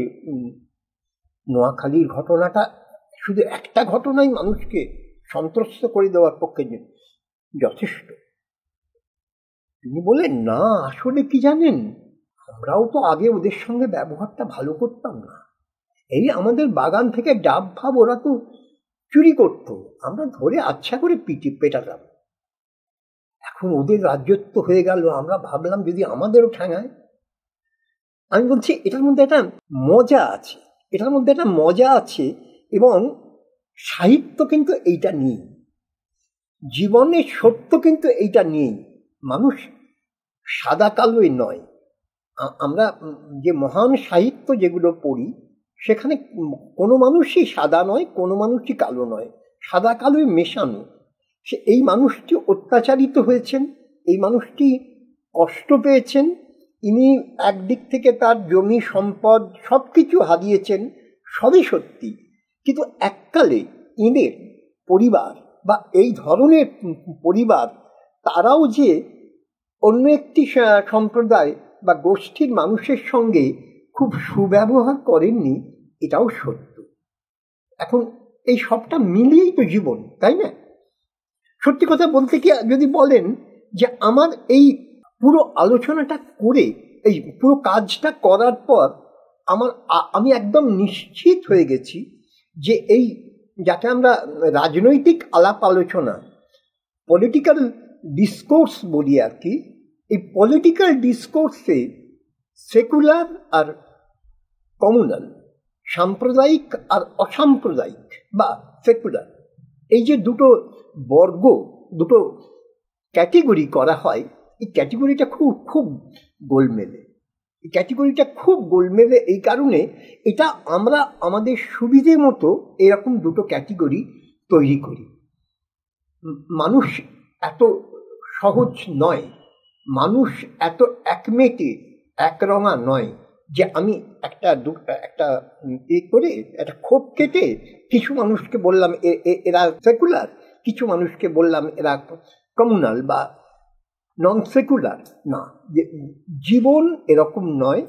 নোয়াখালীর ঘটনাটা শুধু একটা ঘটনাই মানুষকে সন্ত্রস্ত করে দেওয়ার পক্ষে যথেষ্ট তিনি বলেন না আসলে কি জানেন আমরাও তো আগে ওদের সঙ্গে ব্যবহারটা ভালো করতাম না এই আমাদের বাগান থেকে ডাব ভাব ওরা তো চুরি করত আমরা ধরে আচ্ছা করে পিটি পেটাতাম এখন ওদের রাজ্যত্ব হয়ে গেল আমরা ভাবলাম যদি আমাদেরও ঠ্যাঙায় আমি বলছি এটার মধ্যে একটা মজা আছে এটার মধ্যে একটা মজা আছে এবং সাহিত্য কিন্তু এইটা নেই জীবনে সত্য কিন্তু এইটা নেই মানুষ সাদা কালোই নয় আমরা যে মহান সাহিত্য যেগুলো পড়ি সেখানে কোনো মানুষই সাদা নয় কোনো মানুষই কালো নয় সাদা কালোই মেশানো সে এই মানুষটি অত্যাচারিত হয়েছেন এই মানুষটি কষ্ট পেয়েছেন ইনি একদিক থেকে তার জমি সম্পদ সব কিছু হারিয়েছেন সবই সত্যি কিন্তু এককালে ইনের পরিবার বা এই ধরনের পরিবার তারাও যে অন্য একটি সম্প্রদায় বা গোষ্ঠীর মানুষের সঙ্গে খুব সুব্যবহার করেননি এটাও সত্য এখন এই সবটা মিলিয়েই তো জীবন তাই না সত্যি কথা বলতে কি যদি বলেন যে আমার এই পুরো আলোচনাটা করে এই পুরো কাজটা করার পর আমার আমি একদম নিশ্চিত হয়ে গেছি যে এই যাকে আমরা রাজনৈতিক আলাপ আলোচনা পলিটিক্যাল ডিসকোর্স বলি আর কি এই পলিটিক্যাল ডিসকোর্সে সেকুলার আর কমুনাল সাম্প্রদায়িক আর অসাম্প্রদায়িক বা সেকুলার এই যে দুটো বর্গ দুটো ক্যাটেগরি করা হয় এই ক্যাটেগরিটা খুব খুব গোলমেলে এই ক্যাটেগরিটা খুব গোলমেলে এই কারণে এটা আমরা আমাদের সুবিধে মতো এরকম দুটো ক্যাটেগরি তৈরি করি মানুষ এত সহজ নয় মানুষ এত একমেটে একরঙা নয় যে আমি একটা দু একটা এ করে একটা ক্ষোভ কেটে কিছু মানুষকে বললাম এরা সেকুলার কিছু মানুষকে বললাম এরা কমুনাল বা নন সেকুলার না জীবন এরকম নয়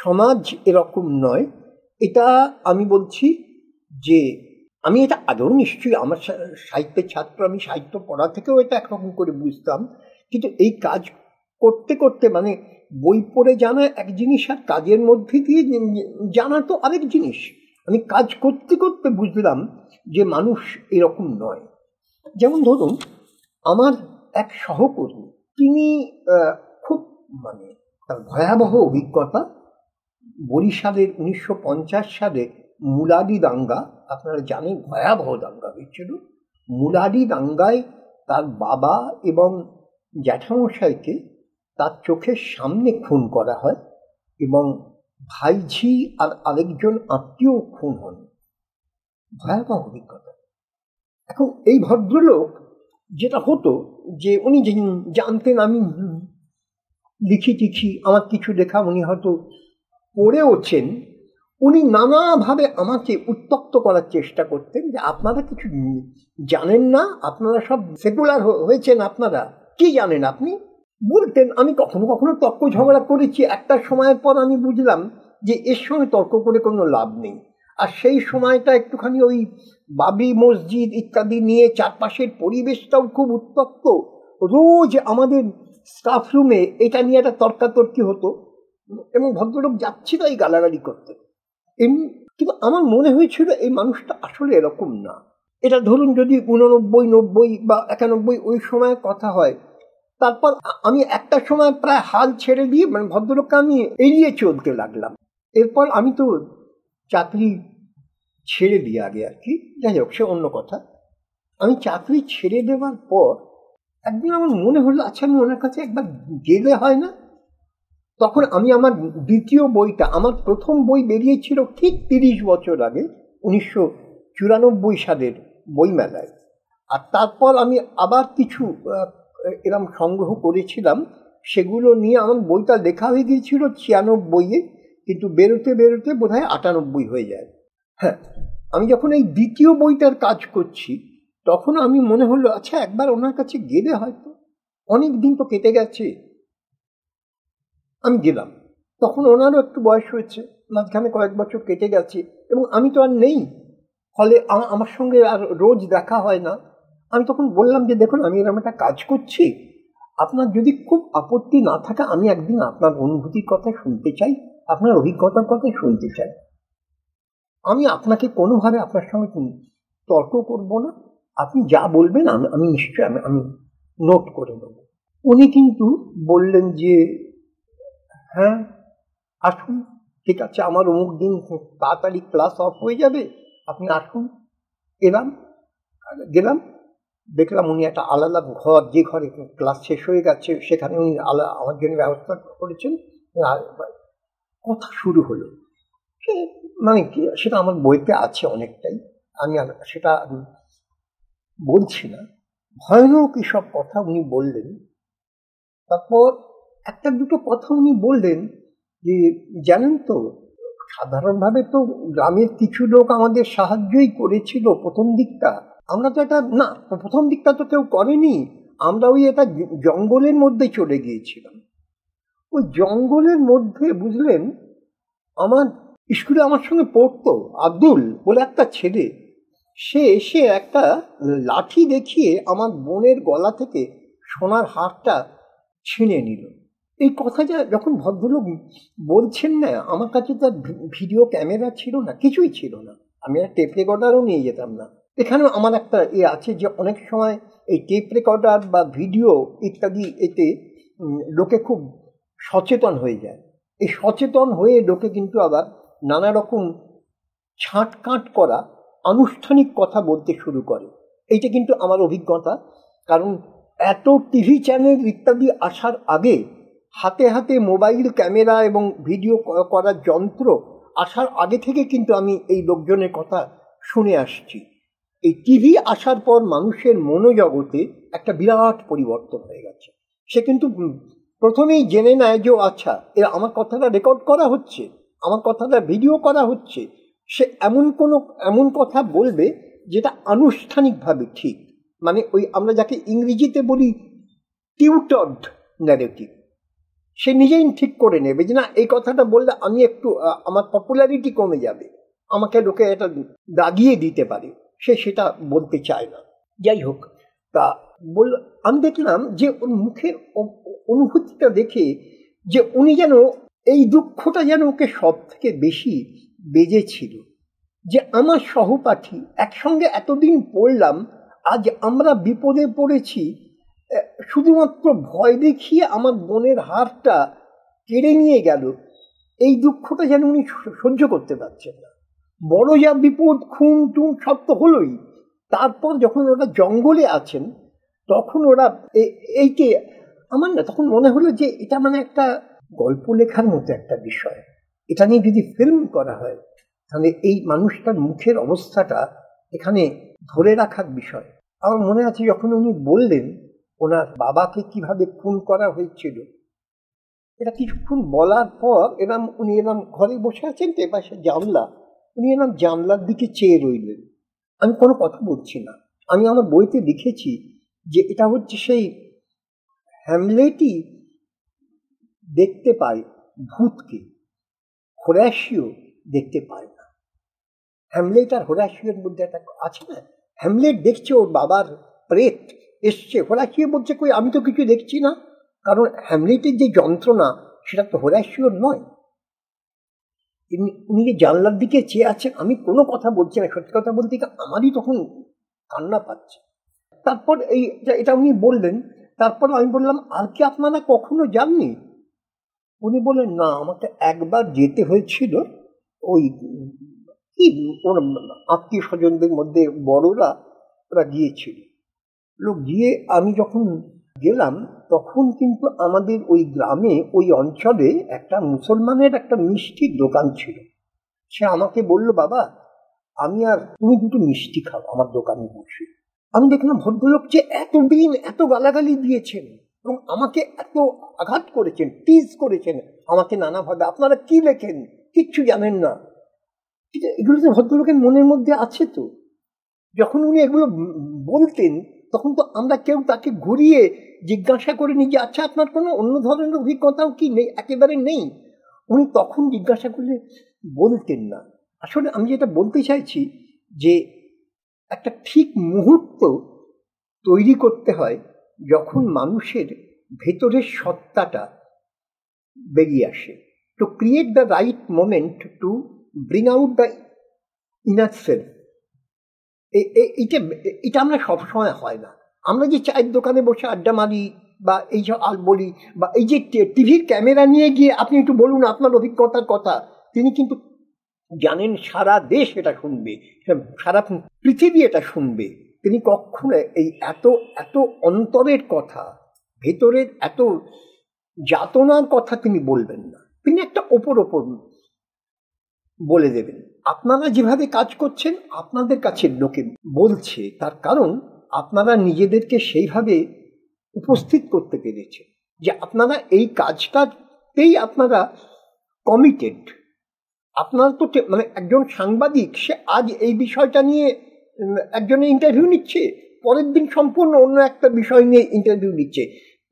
সমাজ এরকম নয় এটা আমি বলছি যে আমি এটা আদৌ নিশ্চয়ই আমার সাহিত্যের ছাত্র আমি সাহিত্য পড়া থেকেও এটা একরকম করে বুঝতাম কিন্তু এই কাজ করতে করতে মানে বই পড়ে জানা এক জিনিস আর কাজের মধ্যে দিয়ে জানা তো আরেক জিনিস আমি কাজ করতে করতে বুঝলাম যে মানুষ এরকম নয় যেমন ধরুন আমার এক সহকর্মী তিনি খুব মানে তার ভয়াবহ অভিজ্ঞতা বরিশালের উনিশশো সালে মুলাদি দাঙ্গা আপনারা জানেন ভয়াবহ দাঙ্গা হয়েছিল মুলাদি দাঙ্গায় তার বাবা এবং জ্যাঠামশাইকে তার চোখের সামনে খুন করা হয় এবং ভাইঝি আর আরেকজন আত্মীয় খুন হন ভয়াবহ অভিজ্ঞতা এখন এই ভদ্রলোক যেটা হতো যে উনি জানতেন আমি লিখি টিখি আমার কিছু লেখা উনি হয়তো পড়েওছেন উনি নানাভাবে আমাকে উত্তপ্ত করার চেষ্টা করতেন যে আপনারা কিছু জানেন না আপনারা সব সেকুলার হয়েছেন আপনারা কি জানেন আপনি বলতেন আমি কখনো কখনো তর্ক ঝগড়া করেছি একটা সময়ের পর আমি বুঝলাম যে এর সঙ্গে তর্ক করে কোনো লাভ নেই আর সেই সময়টা একটুখানি ওই বাবি মসজিদ ইত্যাদি নিয়ে চারপাশের পরিবেশটাও খুব উত্তপ্ত রোজ আমাদের স্টাফ রুমে এটা নিয়ে একটা তর্কাতর্কি হতো এবং ভদ্রলোক যাচ্ছিল এই গালাগালি করতে এমনি কিন্তু আমার মনে হয়েছিল এই মানুষটা আসলে এরকম না এটা ধরুন যদি উননব্বই নব্বই বা একানব্বই ওই সময় কথা হয় তারপর আমি একটা সময় প্রায় হাল ছেড়ে দিয়ে মানে ভদ্রলোককে আমি এড়িয়ে চলতে লাগলাম এরপর আমি তো চাকরি ছেড়ে দিয়ে আগে আর কি যাই হোক সে অন্য কথা আমি চাকরি ছেড়ে দেওয়ার পর একদিন আমার মনে হলো আচ্ছা আমি ওনার কাছে একবার গেলে হয় না তখন আমি আমার দ্বিতীয় বইটা আমার প্রথম বই বেরিয়েছিল ঠিক তিরিশ বছর আগে উনিশশো চুরানব্বই সালের বইমেলায় আর তারপর আমি আবার কিছু এরম সংগ্রহ করেছিলাম সেগুলো নিয়ে আমার বইটা লেখা হয়ে গিয়েছিল ছিয়ানব্বইয়ে কিন্তু বেরোতে বেরোতে বোধহয় আটানব্বই হয়ে যায় হ্যাঁ আমি যখন এই দ্বিতীয় বইটার কাজ করছি তখন আমি মনে হলো আচ্ছা একবার ওনার কাছে গেলে হয়তো অনেক দিন তো কেটে গেছে আমি গেলাম তখন ওনারও একটু বয়স হয়েছে মাঝখানে কয়েক বছর কেটে গেছে এবং আমি তো আর নেই ফলে আমার সঙ্গে আর রোজ দেখা হয় না আমি তখন বললাম যে দেখুন আমি এরকম একটা কাজ করছি আপনার যদি খুব আপত্তি না থাকে আমি একদিন আপনার অনুভূতির কথা শুনতে চাই আপনার অভিজ্ঞতার কথা শুনতে চাই আমি আপনাকে কোনোভাবে আপনার সঙ্গে তর্ক করব না আপনি যা বলবেন আমি আমি আমি আমি নোট করে নেব উনি কিন্তু বললেন যে হ্যাঁ আসুন ঠিক আছে আমার অমুক দিন তাড়াতাড়ি ক্লাস অফ হয়ে যাবে আপনি আসুন এলাম গেলাম দেখলাম উনি একটা আলাদা ঘর যে ঘরে ক্লাস শেষ হয়ে গেছে সেখানে উনি আলাদা আমার জন্য ব্যবস্থা করেছেন কথা শুরু হলো মানে কি সেটা আমার বইতে আছে অনেকটাই আমি আর সেটা বলছি না ভয়ানক এসব কথা উনি বললেন তারপর একটা দুটো কথা উনি বললেন যে জানেন তো সাধারণভাবে তো গ্রামের কিছু লোক আমাদের সাহায্যই করেছিল প্রথম দিকটা আমরা তো এটা না প্রথম দিকটা তো কেউ করেনি আমরা ওই এটা জঙ্গলের মধ্যে চলে গিয়েছিলাম ওই জঙ্গলের মধ্যে বুঝলেন আমার স্কুলে আমার সঙ্গে পড়তো আব্দুল বলে একটা ছেলে সে এসে একটা লাঠি দেখিয়ে আমার বোনের গলা থেকে সোনার হারটা ছিঁড়ে নিল এই কথা যা যখন ভদ্রলোক বলছেন না আমার কাছে তার ভিডিও ক্যামেরা ছিল না কিছুই ছিল না আমি আর টেপ রেকর্ডারও নিয়ে যেতাম না এখানেও আমার একটা এ আছে যে অনেক সময় এই টেপ রেকর্ডার বা ভিডিও ইত্যাদি এতে লোকে খুব সচেতন হয়ে যায় এই সচেতন হয়ে লোকে কিন্তু আবার নানা রকম ছাঁটকাঁট করা আনুষ্ঠানিক কথা বলতে শুরু করে এইটা কিন্তু আমার অভিজ্ঞতা কারণ এত টিভি চ্যানেল ইত্যাদি আসার আগে হাতে হাতে মোবাইল ক্যামেরা এবং ভিডিও করার যন্ত্র আসার আগে থেকে কিন্তু আমি এই লোকজনের কথা শুনে আসছি এই টিভি আসার পর মানুষের মনোজগতে একটা বিরাট পরিবর্তন হয়ে গেছে সে কিন্তু প্রথমেই জেনে নেয় যে আচ্ছা এরা আমার কথাটা রেকর্ড করা হচ্ছে আমার কথাটা ভিডিও করা হচ্ছে সে এমন কোনো এমন কথা বলবে যেটা আনুষ্ঠানিকভাবে ঠিক মানে ওই আমরা যাকে ইংরেজিতে বলি টিউটড ন্যারেটিভ সে নিজেই ঠিক করে নেবে যে না এই কথাটা বললে আমি একটু আমার পপুলারিটি কমে যাবে আমাকে লোকে এটা দাগিয়ে দিতে পারে সে সেটা বলতে চায় না যাই হোক তা বল আমি দেখলাম যে ওর মুখের অনুভূতিটা দেখে যে উনি যেন এই দুঃখটা যেন ওকে সব থেকে বেশি বেজেছিল যে আমার সহপাঠী একসঙ্গে এতদিন পড়লাম আজ আমরা বিপদে পড়েছি শুধুমাত্র ভয় দেখিয়ে আমার বোনের হারটা কেড়ে নিয়ে গেল এই দুঃখটা যেন উনি সহ্য করতে পারছেন না বড় যা বিপদ খুন টুন সব তো হলোই তারপর যখন ওরা জঙ্গলে আছেন তখন ওরা এইকে আমার না তখন মনে হলো যে এটা মানে একটা গল্প লেখার মতো একটা বিষয় এটা নিয়ে যদি ফিল্ম করা হয় তাহলে এই মানুষটার মুখের অবস্থাটা এখানে ধরে রাখার বিষয় আমার মনে আছে যখন উনি বললেন ওনার বাবাকে কিভাবে খুন করা হয়েছিল এটা কিছুক্ষণ বলার পর এরম উনি এরম ঘরে বসে আছেন তো এপাশে জানলা উনি এরম জানলার দিকে চেয়ে রইলেন আমি কোনো কথা বলছি না আমি আমার বইতে লিখেছি যে এটা হচ্ছে সেই হ্যামলেটই দেখতে পায় ভূতকে হোরাশিও দেখতে পায় না হ্যামলেট আর হোরাশিওর মধ্যে একটা আছে না হ্যামলেট দেখছে ওর বাবার প্রেত এসছে হোরাশিও বলছে কই আমি তো কিছু দেখছি না কারণ হ্যামলেটের যে যন্ত্রণা সেটা তো হোরাশিওর নয় তিনি উনি যে জানলার দিকে চেয়ে আছেন আমি কোনো কথা বলছি না সত্যি কথা বলতে আমারই তখন কান্না পাচ্ছে তারপর এই এটা উনি বললেন তারপর আমি বললাম আর কি আপনারা কখনো যাননি উনি বলেন না আমাকে একবার যেতে হয়েছিল ওই কি ওর আত্মীয় স্বজনদের মধ্যে বড়রা ওরা গিয়েছিল লোক গিয়ে আমি যখন গেলাম তখন কিন্তু আমাদের ওই গ্রামে ওই অঞ্চলে একটা মুসলমানের একটা মিষ্টির দোকান ছিল সে আমাকে বলল বাবা আমি আর তুমি দুটো মিষ্টি খাও আমার দোকানে বসে আমি দেখলাম ভদ্রলোক যে এতদিন এত গালাগালি দিয়েছেন এবং আমাকে এত আঘাত করেছেন টিজ করেছেন আমাকে নানাভাবে আপনারা কি লেখেন কিচ্ছু জানেন না এগুলো তো ভদ্রলোকের মনের মধ্যে আছে তো যখন উনি এগুলো বলতেন তখন তো আমরা কেউ তাকে ঘুরিয়ে জিজ্ঞাসা করে নিজে আচ্ছা আপনার কোনো অন্য ধরনের অভিজ্ঞতাও কি নেই একেবারে নেই উনি তখন জিজ্ঞাসা করলে বলতেন না আসলে আমি যেটা বলতে চাইছি যে একটা ঠিক মুহূর্ত তৈরি করতে হয় যখন মানুষের ভেতরের সত্তাটা বেরিয়ে আসে to create the right moment to bring out the inner self এটা এটা আমরা সবসময় হয় না আমরা যে চায়ের দোকানে বসে আড্ডা মারি বা এই যে আর বলি বা এই যে টিভির ক্যামেরা নিয়ে গিয়ে আপনি একটু বলুন আপনার অভিজ্ঞতার কথা তিনি কিন্তু জানেন সারা দেশ এটা শুনবে সারা পৃথিবী এটা শুনবে তিনি কখনো এই এত এত অন্তরের কথা ভেতরের এত যাতনার কথা তিনি বলবেন না তিনি একটা ওপর ওপর বলে দেবেন আপনারা যেভাবে কাজ করছেন আপনাদের কাছে লোকে বলছে তার কারণ আপনারা নিজেদেরকে সেইভাবে উপস্থিত করতে পেরেছেন যে আপনারা এই কাজটাতেই আপনারা কমিটেড আপনার তো মানে একজন সাংবাদিক সে আজ এই বিষয়টা নিয়ে একজনে ইন্টারভিউ নিচ্ছে পরের দিন সম্পূর্ণ অন্য একটা বিষয় নিয়ে ইন্টারভিউ নিচ্ছে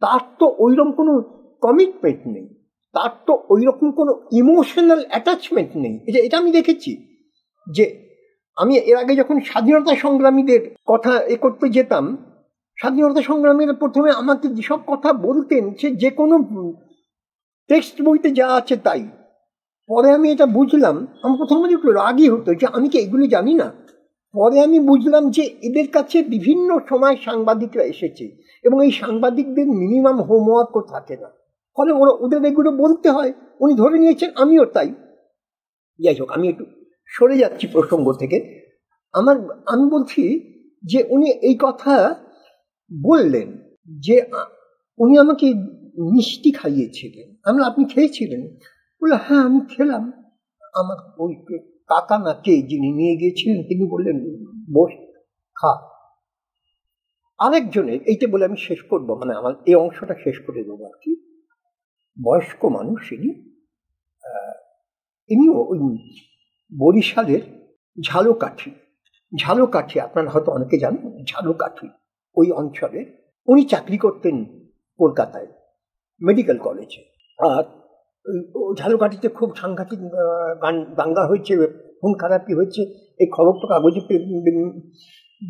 তার তো ওইরকম কোনো কমিটমেন্ট নেই তার তো ওইরকম কোনো ইমোশনাল অ্যাটাচমেন্ট নেই এটা এটা আমি দেখেছি যে আমি এর আগে যখন স্বাধীনতা সংগ্রামীদের কথা এ করতে যেতাম স্বাধীনতা সংগ্রামীরা প্রথমে আমাকে যেসব কথা বলতেন সে যে কোনো টেক্সট বইতে যা আছে তাই পরে আমি এটা বুঝলাম আমার প্রথমে একটু রাগই হতো যে আমি কি এগুলি জানি না পরে আমি বুঝলাম যে এদের কাছে বিভিন্ন সময় সাংবাদিকরা এসেছে এবং এই সাংবাদিকদের মিনিমাম হোমওয়ার্কও থাকে না ফলে ওরা ওদের এগুলো বলতে হয় উনি ধরে নিয়েছেন আমিও তাই যাই হোক আমি একটু সরে যাচ্ছি প্রসঙ্গ থেকে আমার আমি বলছি যে উনি এই কথা বললেন যে উনি আমাকে মিষ্টি খাইয়েছিলেন আমরা আপনি খেয়েছিলেন বললো হ্যাঁ আমি খেলাম আমার ওই কাকা কে যিনি নিয়ে গিয়েছিলেন তিনি বললেন বস খা আরেকজনের এইটা বলে আমি শেষ করব মানে আমার এই অংশটা শেষ করে দেবো আর কি বয়স্ক মানুষ ইনি ইনিও ওই বরিশালের ঝালুকাঠি ঝালকাঠি আপনারা হয়তো অনেকে জানেন ঝালুকাঠি ওই অঞ্চলে উনি চাকরি করতেন কলকাতায় মেডিকেল কলেজে আর ঝালকাঠিতে খুব সাংঘাতিক গান দাঙ্গা হয়েছে খুন খারাপি হয়েছে এই খবর তো কাগজে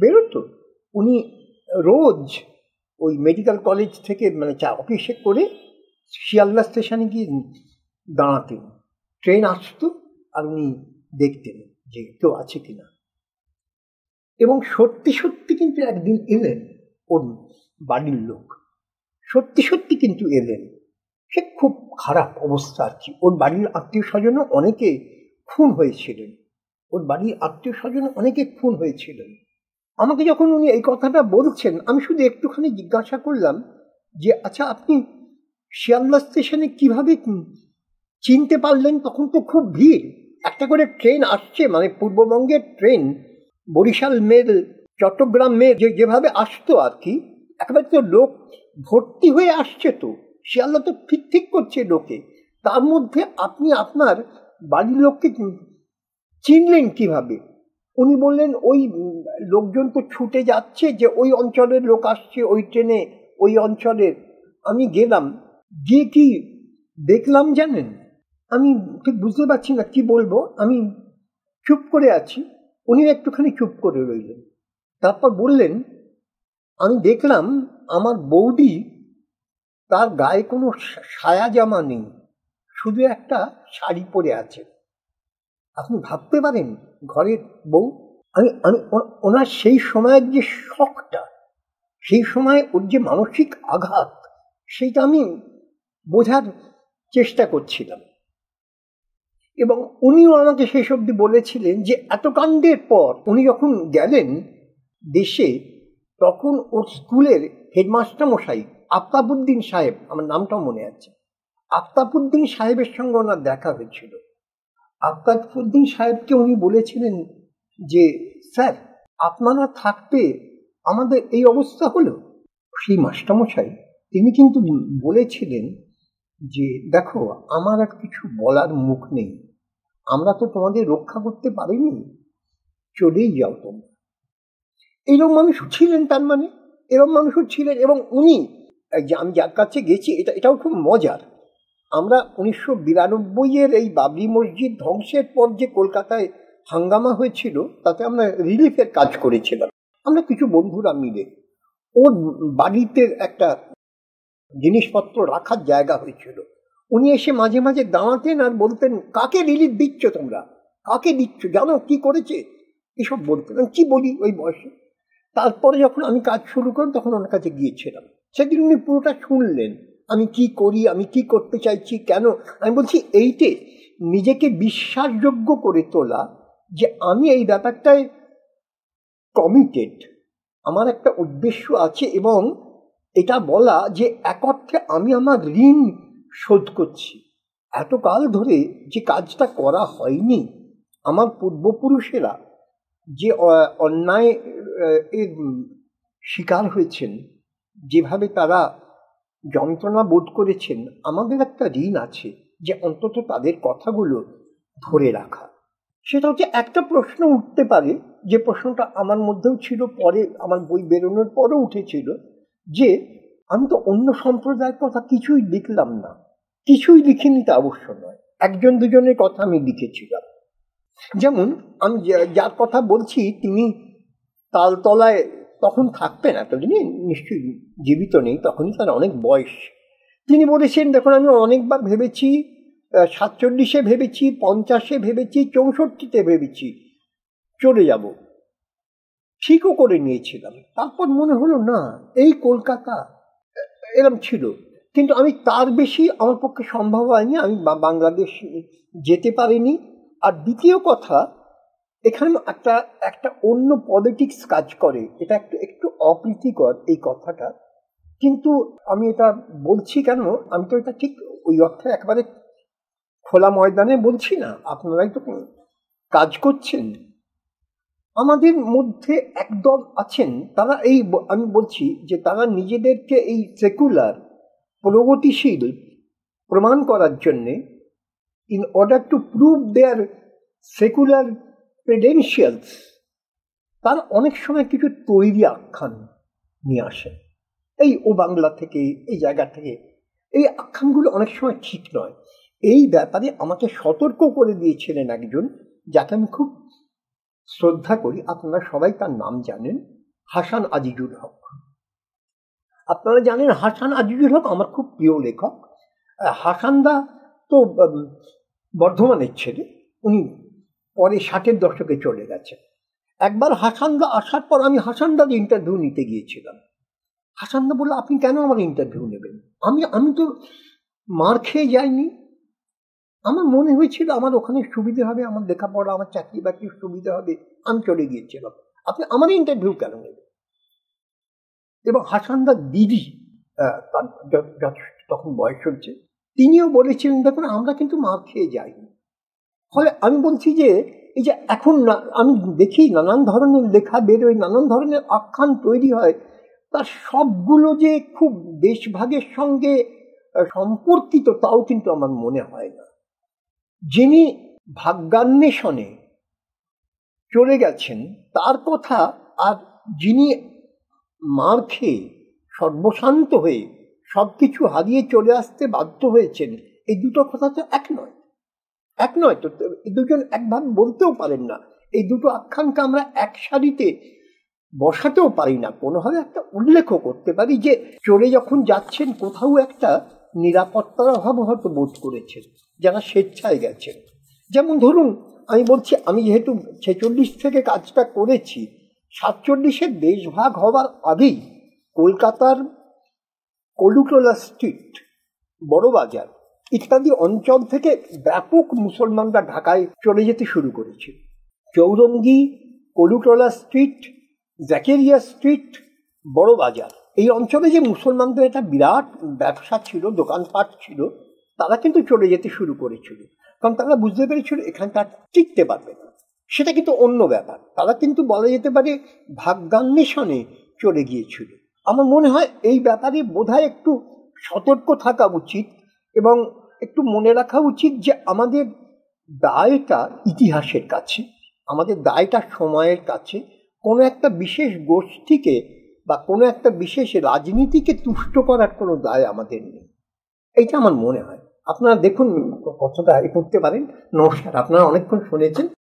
বেরোতো উনি রোজ ওই মেডিকেল কলেজ থেকে মানে চা অফিসে করে শিয়ালদা স্টেশনে গিয়ে দাঁড়াতেন ট্রেন আসতো আর উনি দেখতেন যে কেউ আছে কিনা এবং সত্যি সত্যি কিন্তু একদিন এলেন ওর বাড়ির লোক সত্যি সত্যি কিন্তু এলেন সে খুব খারাপ অবস্থা আর কি ওর বাড়ির আত্মীয় স্বজনও অনেকে খুন হয়েছিলেন ওর বাড়ির আত্মীয় স্বজন অনেকে খুন হয়েছিলেন আমাকে যখন উনি এই কথাটা বলছেন আমি শুধু একটুখানি জিজ্ঞাসা করলাম যে আচ্ছা আপনি শিয়ালদা স্টেশনে কিভাবে চিনতে পারলেন তখন তো খুব ভিড় একটা করে ট্রেন আসছে মানে পূর্ববঙ্গের train Barisal mail Chittagong mail যেভাবে আসতো আর কি একেবারে তো লোক ভর্তি হয়ে আসছে তো সে আল্লাহ তো ঠিক ঠিক করছে লোকে তার মধ্যে আপনি আপনার বাড়ির লোককে চিনলেন কিভাবে উনি বললেন ওই লোকজন তো ছুটে যাচ্ছে যে ওই অঞ্চলের লোক আসছে ওই ট্রেনে ওই অঞ্চলের আমি গেলাম গিয়ে কি দেখলাম জানেন আমি ঠিক বুঝতে পারছি না কি বলবো আমি চুপ করে আছি উনি একটুখানি চুপ করে রইলেন তারপর বললেন আমি দেখলাম আমার বৌদি তার গায়ে কোনো সায়া জামা নেই শুধু একটা শাড়ি পরে আছে আপনি ভাবতে পারেন ঘরের বউ আমি আমি ওনার সেই সময়ের যে শখটা সেই সময় ওর যে মানসিক আঘাত সেইটা আমি বোঝার চেষ্টা করছিলাম এবং উনিও আমাকে শেষ অবধি বলেছিলেন যে এত কাণ্ডের পর উনি যখন গেলেন দেশে তখন ওর স্কুলের হেডমাস্টার মশাই আফতাবুদ্দিন সাহেব আমার নামটাও মনে আছে আফতাবুদ্দিন সাহেবের সঙ্গে ওনার দেখা হয়েছিল আফতাবুদ্দিন সাহেবকে উনি বলেছিলেন যে স্যার আপনারা থাকতে আমাদের এই অবস্থা হলো সেই মাস্টারমশাই তিনি কিন্তু বলেছিলেন যে দেখো আমার আর কিছু বলার মুখ নেই আমরা তো তোমাদের রক্ষা করতে পারিনি চলেই যাও তোমরা এরকম মানুষ ছিলেন তার মানে এরকম মানুষও ছিলেন এবং উনি আমি যার কাছে গেছি এটা এটাও খুব মজার আমরা উনিশশো বিরানব্বইয়ের এই বাবরি মসজিদ ধ্বংসের পর যে কলকাতায় হাঙ্গামা হয়েছিল তাতে আমরা রিলিফের কাজ করেছিলাম আমরা কিছু বন্ধুরা মিলে ওর বাড়িতে একটা জিনিসপত্র রাখার জায়গা হয়েছিল উনি এসে মাঝে মাঝে দাঁড়াতেন আর বলতেন কাকে রিলিফ দিচ্ছ তোমরা কাকে দিচ্ছ জানো কি করেছে এসব বলতেন কি বলি ওই বয়সে তারপরে যখন আমি কাজ শুরু করি তখন ওনার কাছে গিয়েছিলাম সেদিন উনি পুরোটা শুনলেন আমি কি করি আমি কি করতে চাইছি কেন আমি বলছি এইটে নিজেকে বিশ্বাসযোগ্য করে তোলা যে আমি এই ব্যাপারটায় কমিটেড আমার একটা উদ্দেশ্য আছে এবং এটা বলা যে এক অর্থে আমি আমার ঋণ শোধ করছি এতকাল ধরে যে কাজটা করা হয়নি আমার পূর্বপুরুষেরা যে অন্যায় এর শিকার হয়েছেন যেভাবে তারা যন্ত্রণা বোধ করেছেন আমাদের একটা ঋণ আছে যে অন্তত তাদের কথাগুলো ধরে রাখা সেটা হচ্ছে একটা প্রশ্ন উঠতে পারে যে প্রশ্নটা আমার মধ্যেও ছিল পরে আমার বই বেরোনোর পরে উঠেছিল যে আমি তো অন্য সম্প্রদায়ের কথা কিছুই লিখলাম না কিছুই লিখিনি তা অবশ্য নয় একজন দুজনের কথা আমি লিখেছিলাম যেমন আমি যার কথা বলছি তিনি তালতলায় তখন থাকবেন এতদিনে নিশ্চয়ই জীবিত নেই তখনই তার অনেক বয়স তিনি বলেছেন দেখুন আমি অনেকবার ভেবেছি সাতচল্লিশে ভেবেছি পঞ্চাশে ভেবেছি চৌষট্টিতে ভেবেছি চলে যাব ঠিকও করে নিয়েছিলাম তারপর মনে হলো না এই কলকাতা এরম ছিল কিন্তু আমি তার বেশি আমার পক্ষে সম্ভব হয়নি আমি বাংলাদেশ যেতে পারিনি আর দ্বিতীয় কথা এখানেও একটা একটা অন্য পলিটিক্স কাজ করে এটা একটু একটু অপ্রীতিকর এই কথাটা কিন্তু আমি এটা বলছি কেন আমি তো এটা ঠিক ওই অর্থে একবারে খোলা ময়দানে বলছি না আপনারাই তো কাজ করছেন আমাদের মধ্যে একদল আছেন তারা এই আমি বলছি যে তারা নিজেদেরকে এই সেকুলার প্রগতিশীল প্রমাণ করার জন্যে in order to prove their secular credentials তার অনেক সময় কিছু তৈরি আখ্যান নিয়ে আসে এই ও বাংলা থেকে এই জায়গা থেকে এই আখ্যানগুলো অনেক সময় ঠিক নয় এই ব্যাপারে আমাকে সতর্ক করে দিয়েছিলেন একজন যাকে আমি খুব শ্রদ্ধা করি আপনারা সবাই তার নাম জানেন হাসান আজিজুল হক আপনারা জানেন হাসান আজিজুল হক আমার খুব প্রিয় লেখক হাসানদা তো বর্ধমানের ছেলে উনি পরে ষাটের দশকে চলে গেছে একবার হাসান্দা আসার পর আমি হাসানদার ইন্টারভিউ নিতে গিয়েছিলাম হাসান্দা বললো আপনি কেন আমার ইন্টারভিউ নেবেন আমি আমি তো মার খেয়ে যাইনি আমার মনে হয়েছিল আমার ওখানে সুবিধে হবে আমার লেখাপড়া আমার চাকরি বাকরি সুবিধা হবে আমি চলে গিয়েছিলাম আপনি আমার ইন্টারভিউ কেন নেবেন এবং হাসানদার দিদি তার যথেষ্ট তখন বয়স হচ্ছে তিনিও বলেছিলেন দেখুন আমরা কিন্তু মার খেয়ে যাইনি ফলে আমি বলছি যে এই যে এখন না আমি দেখি নানান ধরনের লেখা বেরোয় নানান ধরনের আখ্যান তৈরি হয় তার সবগুলো যে খুব দেশভাগের সঙ্গে সম্পর্কিত তাও কিন্তু আমার মনে হয় না যিনি ভাগ্যান্বেষণে চলে গেছেন তার কথা আর যিনি মার খেয়ে সর্বশান্ত হয়ে সব কিছু হারিয়ে চলে আসতে বাধ্য হয়েছেন এই দুটো কথা তো এক নয় এক নয় তো দুজন একভাবে বলতেও পারেন না এই দুটো আখ্যানকে আমরা এক সারিতে বসাতেও পারি না কোনোভাবে একটা উল্লেখ করতে পারি যে চলে যখন যাচ্ছেন কোথাও একটা নিরাপত্তার অভাব হয়তো বোধ করেছেন যারা স্বেচ্ছায় গেছেন যেমন ধরুন আমি বলছি আমি যেহেতু ছেচল্লিশ থেকে কাজটা করেছি সাতচল্লিশের দেশভাগ হওয়ার আগেই কলকাতার কলুটোলা স্ট্রিট বড়বাজার ইত্যাদি অঞ্চল থেকে ব্যাপক মুসলমানরা ঢাকায় চলে যেতে শুরু করেছে চৌরঙ্গি কলুটলা স্ট্রিট জ্যাকেরিয়া স্ট্রিট বড় বাজার এই অঞ্চলে যে মুসলমানদের একটা বিরাট ব্যবসা ছিল দোকানপাট ছিল তারা কিন্তু চলে যেতে শুরু করেছিল কারণ তারা বুঝতে পেরেছিল এখানকার টিকতে পারবে না সেটা কিন্তু অন্য ব্যাপার তারা কিন্তু বলা যেতে পারে ভাগ্যান্বেষণে চলে গিয়েছিল আমার মনে হয় এই ব্যাপারে বোধহয় একটু সতর্ক থাকা উচিত এবং একটু মনে রাখা উচিত যে আমাদের দায়টা ইতিহাসের কাছে আমাদের দায়টা সময়ের কাছে কোনো একটা বিশেষ গোষ্ঠীকে বা কোনো একটা বিশেষ রাজনীতিকে তুষ্ট করার কোনো দায় আমাদের নেই এইটা আমার মনে হয় আপনারা দেখুন কতটা করতে পারেন নমস্কার আপনারা অনেকক্ষণ শুনেছেন